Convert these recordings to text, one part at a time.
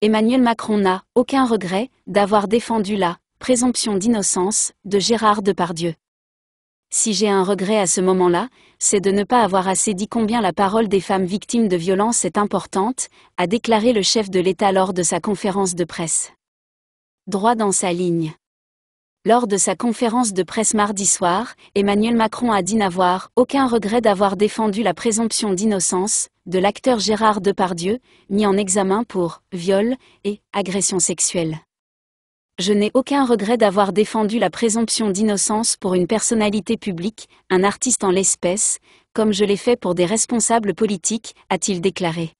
Emmanuel Macron n'a aucun regret d'avoir défendu la présomption d'innocence de Gérard Depardieu. Si j'ai un regret à ce moment-là, c'est de ne pas avoir assez dit combien la parole des femmes victimes de violences est importante, a déclaré le chef de l'État lors de sa conférence de presse. Droit dans sa ligne. Lors de sa conférence de presse mardi soir, Emmanuel Macron a dit n'avoir aucun regret d'avoir défendu la présomption d'innocence de l'acteur Gérard Depardieu, mis en examen pour viol et agression sexuelle. Je n'ai aucun regret d'avoir défendu la présomption d'innocence pour une personnalité publique, un artiste en l'espèce, comme je l'ai fait pour des responsables politiques, a-t-il déclaré.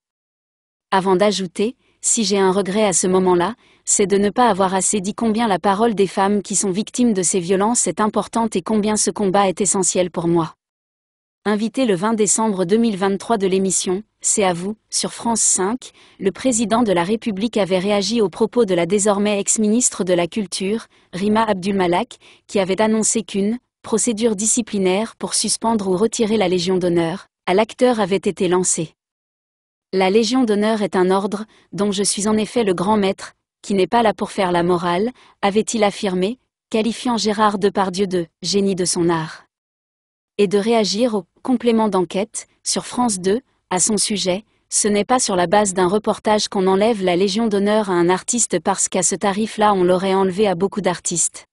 Avant d'ajouter, si j'ai un regret à ce moment-là, c'est de ne pas avoir assez dit combien la parole des femmes qui sont victimes de ces violences est importante et combien ce combat est essentiel pour moi. Invité le 20 décembre 2023 de l'émission, c'est à vous, sur France 5, le président de la République avait réagi aux propos de la désormais ex-ministre de la Culture, Rima Abdulmalak, qui avait annoncé qu'une procédure disciplinaire pour suspendre ou retirer la Légion d'honneur à l'acteur avait été lancée. La Légion d'honneur est un ordre, dont je suis en effet le grand maître, qui n'est pas là pour faire la morale, avait-il affirmé, qualifiant Gérard Depardieu de « génie de son art ». Et de réagir au « complément d'enquête » sur France 2, à son sujet, ce n'est pas sur la base d'un reportage qu'on enlève la Légion d'honneur à un artiste parce qu'à ce tarif-là on l'aurait enlevé à beaucoup d'artistes.